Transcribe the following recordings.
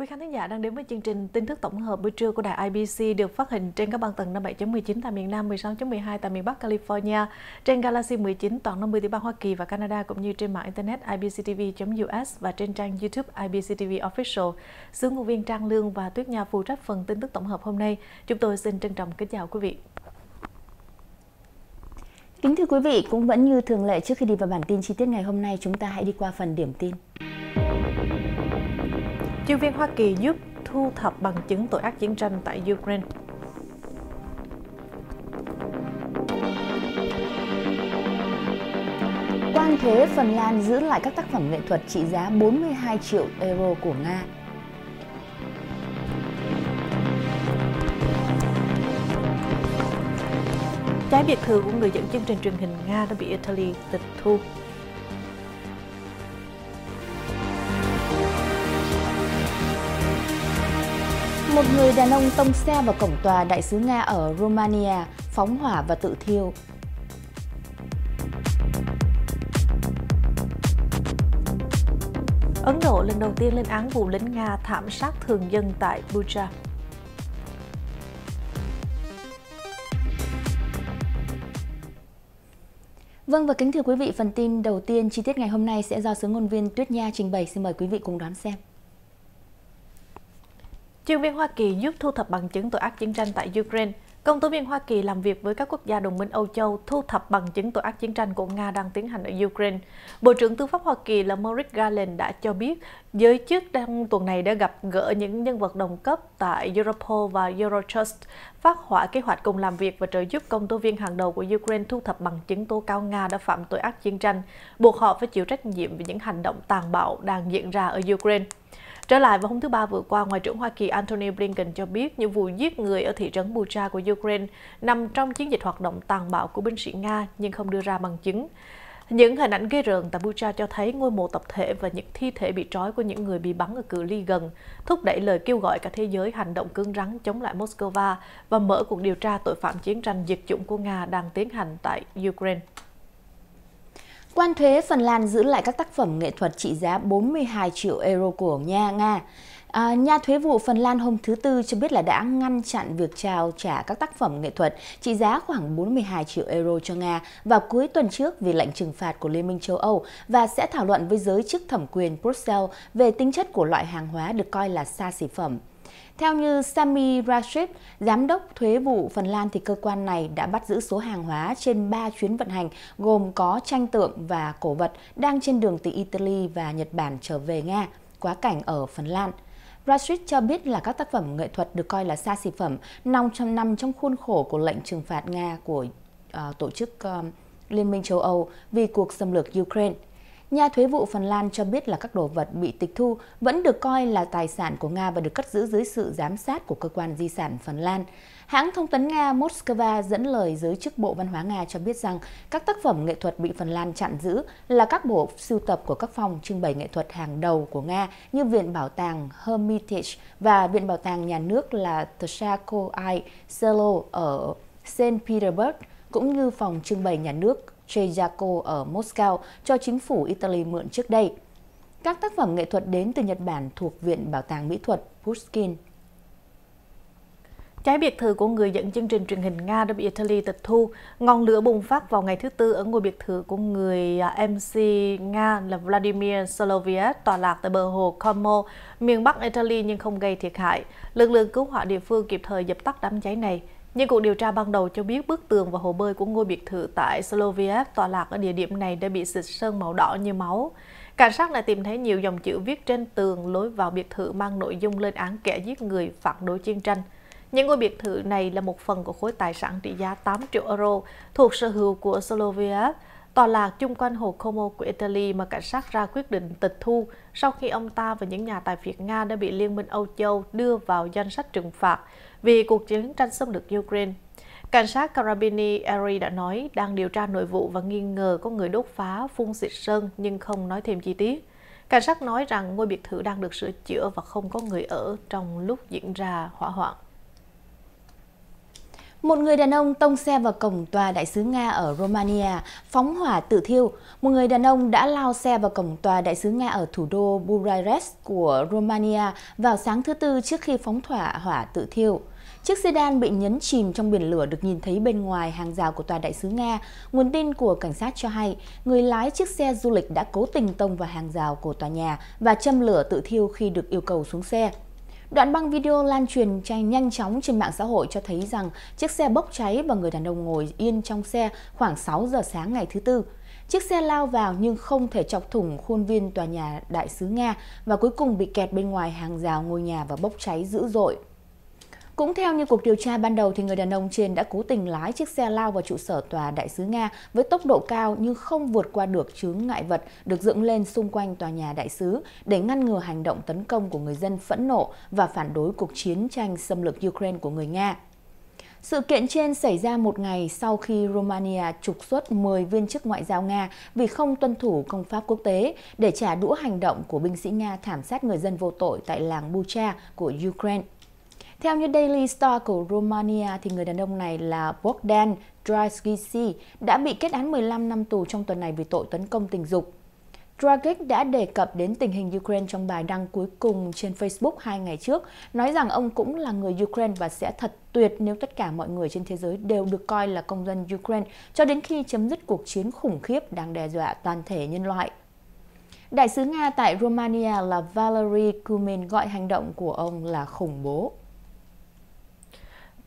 Quý khán thính giả đang đến với chương trình tin tức tổng hợp buổi trưa của đài IBC được phát hình trên các băng tần 57.19 tại miền Nam, 16.12 tại miền Bắc California, trên Galaxy 19 toàn 50 tiểu bang Hoa Kỳ và Canada cũng như trên mạng internet ibctv.us và trên trang YouTube IBCTV Official. Sướng ngụ viên Trang Lương và Tuyết Nha phụ trách phần tin tức tổng hợp hôm nay. Chúng tôi xin trân trọng kính chào quý vị. Kính thưa quý vị, cũng vẫn như thường lệ trước khi đi vào bản tin chi tiết ngày hôm nay, chúng ta hãy đi qua phần điểm tin. Chuyên viên Hoa Kỳ giúp thu thập bằng chứng tội ác chiến tranh tại Ukraine. Quan thế Phần Lan giữ lại các tác phẩm nghệ thuật trị giá 42 triệu euro của Nga. Trái biệt thự của người dẫn chương trình truyền hình Nga đã bị Italy tịch thu. Một người đàn ông tông xe vào cổng tòa đại sứ Nga ở Romania, phóng hỏa và tự thiêu. Ấn Độ lần đầu tiên lên án vụ lính Nga thảm sát thường dân tại Bucha. Vâng và kính thưa quý vị, phần tin đầu tiên chi tiết ngày hôm nay sẽ do sứ ngôn viên Tuyết Nha trình bày. Xin mời quý vị cùng đón xem. Chuyên viên Hoa Kỳ giúp thu thập bằng chứng tội ác chiến tranh tại Ukraine. Công tố viên Hoa Kỳ làm việc với các quốc gia đồng minh Âu Châu thu thập bằng chứng tội ác chiến tranh của Nga đang tiến hành ở Ukraine. Bộ trưởng Tư pháp Hoa Kỳ là Merrick Garland đã cho biết giới chức trong tuần này đã gặp gỡ những nhân vật đồng cấp tại Europol và Eurotrust, phát hỏa kế hoạch cùng làm việc và trợ giúp công tố viên hàng đầu của Ukraine thu thập bằng chứng tố cáo Nga đã phạm tội ác chiến tranh, buộc họ phải chịu trách nhiệm về những hành động tàn bạo đang diễn ra ở Ukraine. Trở lại vào hôm thứ Ba vừa qua, Ngoại trưởng Hoa Kỳ Antony Blinken cho biết những vụ giết người ở thị trấn Bucha của Ukraine nằm trong chiến dịch hoạt động tàn bạo của binh sĩ Nga nhưng không đưa ra bằng chứng. Những hình ảnh ghê rợn tại Bucha cho thấy ngôi mộ tập thể và những thi thể bị trói của những người bị bắn ở cự ly gần, thúc đẩy lời kêu gọi cả thế giới hành động cứng rắn chống lại Moscow và mở cuộc điều tra tội phạm chiến tranh diệt chủng của Nga đang tiến hành tại Ukraine. Quan thuế Phần Lan giữ lại các tác phẩm nghệ thuật trị giá 42 triệu euro của nhà Nga. À, nhà thuế vụ Phần Lan hôm thứ Tư cho biết là đã ngăn chặn việc trao trả các tác phẩm nghệ thuật trị giá khoảng 42 triệu euro cho Nga vào cuối tuần trước vì lệnh trừng phạt của Liên minh châu Âu và sẽ thảo luận với giới chức thẩm quyền Brussels về tính chất của loại hàng hóa được coi là xa xỉ phẩm. Theo như Sami Rashid, giám đốc thuế vụ Phần Lan thì cơ quan này đã bắt giữ số hàng hóa trên 3 chuyến vận hành gồm có tranh tượng và cổ vật đang trên đường từ Italy và Nhật Bản trở về Nga, quá cảnh ở Phần Lan. Rashid cho biết là các tác phẩm nghệ thuật được coi là xa xỉ phẩm nằm trong năm trong khuôn khổ của lệnh trừng phạt Nga của uh, tổ chức uh, Liên minh châu Âu vì cuộc xâm lược Ukraine. Nhà thuế vụ Phần Lan cho biết là các đồ vật bị tịch thu vẫn được coi là tài sản của Nga và được cất giữ dưới sự giám sát của cơ quan di sản Phần Lan. Hãng thông tấn Nga Moskva dẫn lời giới chức Bộ Văn hóa Nga cho biết rằng các tác phẩm nghệ thuật bị Phần Lan chặn giữ là các bộ sưu tập của các phòng trưng bày nghệ thuật hàng đầu của Nga như Viện Bảo tàng Hermitage và Viện Bảo tàng Nhà nước là Tsarskoye Selo ở St. Petersburg, cũng như phòng trưng bày nhà nước Chejako ở Moscow cho chính phủ Italy mượn trước đây. Các tác phẩm nghệ thuật đến từ Nhật Bản thuộc Viện Bảo tàng Mỹ thuật Pushkin. Trái biệt thự của người dẫn chương trình truyền hình Nga đã bị Italy tịch thu, ngọn lửa bùng phát vào ngày thứ Tư ở ngôi biệt thự của người à, MC Nga là Vladimir Soloviev tọa lạc tại bờ hồ Como, miền Bắc Italy nhưng không gây thiệt hại. Lực lượng cứu hỏa địa phương kịp thời dập tắt đám cháy này. Nhưng cuộc điều tra ban đầu cho biết bức tường và hồ bơi của ngôi biệt thự tại Sloviev tọa lạc ở địa điểm này đã bị xịt sơn màu đỏ như máu. Cảnh sát lại tìm thấy nhiều dòng chữ viết trên tường lối vào biệt thự mang nội dung lên án kẻ giết người phản đối chiến tranh. Những ngôi biệt thự này là một phần của khối tài sản trị giá 8 triệu euro thuộc sở hữu của Sloviev, Tòa lạc chung quanh hồ Como của Italy mà cảnh sát ra quyết định tịch thu sau khi ông ta và những nhà tài phiệt Nga đã bị Liên minh Âu Châu đưa vào danh sách trừng phạt vì cuộc chiến tranh xâm lược Ukraine. Cảnh sát Carabini Eri đã nói đang điều tra nội vụ và nghi ngờ có người đốt phá phun xịt sơn nhưng không nói thêm chi tiết. Cảnh sát nói rằng ngôi biệt thự đang được sửa chữa và không có người ở trong lúc diễn ra hỏa hoạn. Một người đàn ông tông xe vào cổng tòa đại sứ Nga ở Romania, phóng hỏa tự thiêu. Một người đàn ông đã lao xe vào cổng tòa đại sứ Nga ở thủ đô Bucharest của Romania vào sáng thứ Tư trước khi phóng thỏa hỏa tự thiêu. Chiếc sedan bị nhấn chìm trong biển lửa được nhìn thấy bên ngoài hàng rào của tòa đại sứ Nga. Nguồn tin của cảnh sát cho hay, người lái chiếc xe du lịch đã cố tình tông vào hàng rào của tòa nhà và châm lửa tự thiêu khi được yêu cầu xuống xe. Đoạn băng video lan truyền nhanh chóng trên mạng xã hội cho thấy rằng chiếc xe bốc cháy và người đàn ông ngồi yên trong xe khoảng 6 giờ sáng ngày thứ Tư. Chiếc xe lao vào nhưng không thể chọc thủng khuôn viên tòa nhà Đại sứ Nga và cuối cùng bị kẹt bên ngoài hàng rào ngôi nhà và bốc cháy dữ dội. Cũng theo như cuộc điều tra ban đầu thì người đàn ông trên đã cố tình lái chiếc xe lao vào trụ sở tòa đại sứ Nga với tốc độ cao nhưng không vượt qua được chướng ngại vật được dựng lên xung quanh tòa nhà đại sứ để ngăn ngừa hành động tấn công của người dân phẫn nộ và phản đối cuộc chiến tranh xâm lược Ukraine của người Nga. Sự kiện trên xảy ra một ngày sau khi Romania trục xuất 10 viên chức ngoại giao Nga vì không tuân thủ công pháp quốc tế để trả đũa hành động của binh sĩ Nga thảm sát người dân vô tội tại làng Bucha của Ukraine. Theo như Daily Star của Romania, thì người đàn ông này là Bogdan Draghici đã bị kết án 15 năm tù trong tuần này vì tội tấn công tình dục. Dragic đã đề cập đến tình hình Ukraine trong bài đăng cuối cùng trên Facebook hai ngày trước, nói rằng ông cũng là người Ukraine và sẽ thật tuyệt nếu tất cả mọi người trên thế giới đều được coi là công dân Ukraine cho đến khi chấm dứt cuộc chiến khủng khiếp đang đe dọa toàn thể nhân loại. Đại sứ Nga tại Romania là Valery Kumin gọi hành động của ông là khủng bố.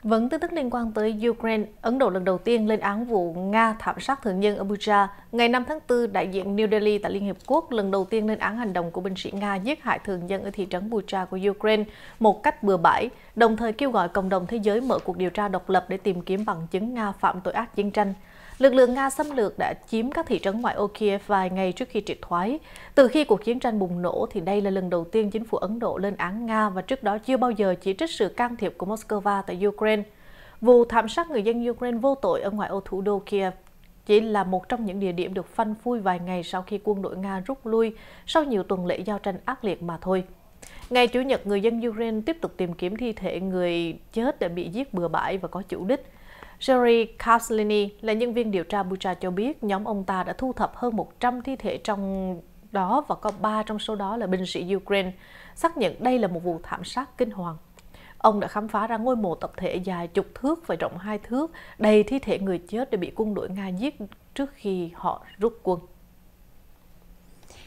Vẫn tin tức liên quan tới Ukraine, Ấn Độ lần đầu tiên lên án vụ Nga thảm sát thường nhân ở Bucha. Ngày 5 tháng 4, đại diện New Delhi tại Liên Hiệp Quốc lần đầu tiên lên án hành động của binh sĩ Nga giết hại thường dân ở thị trấn Bucha của Ukraine một cách bừa bãi, đồng thời kêu gọi cộng đồng thế giới mở cuộc điều tra độc lập để tìm kiếm bằng chứng Nga phạm tội ác chiến tranh lực lượng Nga xâm lược đã chiếm các thị trấn ngoại ô Kiev vài ngày trước khi triệt thoái. Từ khi cuộc chiến tranh bùng nổ thì đây là lần đầu tiên chính phủ Ấn Độ lên án Nga và trước đó chưa bao giờ chỉ trích sự can thiệp của Moscow tại Ukraine. Vụ thảm sát người dân Ukraine vô tội ở ngoại ô thủ đô Kiev chỉ là một trong những địa điểm được phanh phui vài ngày sau khi quân đội Nga rút lui sau nhiều tuần lễ giao tranh ác liệt mà thôi. Ngày Chủ nhật, người dân Ukraine tiếp tục tìm kiếm thi thể người chết đã bị giết bừa bãi và có chủ đích. Jerry Caslini là nhân viên điều tra Bucha cho biết nhóm ông ta đã thu thập hơn 100 thi thể trong đó và có 3 trong số đó là binh sĩ Ukraine, xác nhận đây là một vụ thảm sát kinh hoàng. Ông đã khám phá ra ngôi mộ tập thể dài chục thước và rộng hai thước, đầy thi thể người chết đã bị quân đội Nga giết trước khi họ rút quân.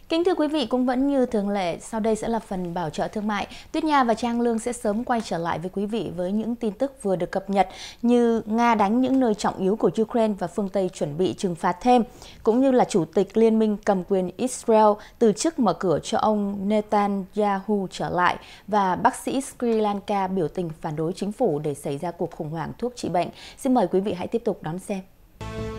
Kính thưa quý vị, cũng vẫn như thường lệ, sau đây sẽ là phần bảo trợ thương mại. Tuyết Nha và Trang Lương sẽ sớm quay trở lại với quý vị với những tin tức vừa được cập nhật như Nga đánh những nơi trọng yếu của Ukraine và phương Tây chuẩn bị trừng phạt thêm, cũng như là Chủ tịch Liên minh cầm quyền Israel từ chức mở cửa cho ông Netanyahu trở lại và bác sĩ Sri Lanka biểu tình phản đối chính phủ để xảy ra cuộc khủng hoảng thuốc trị bệnh. Xin mời quý vị hãy tiếp tục đón xem.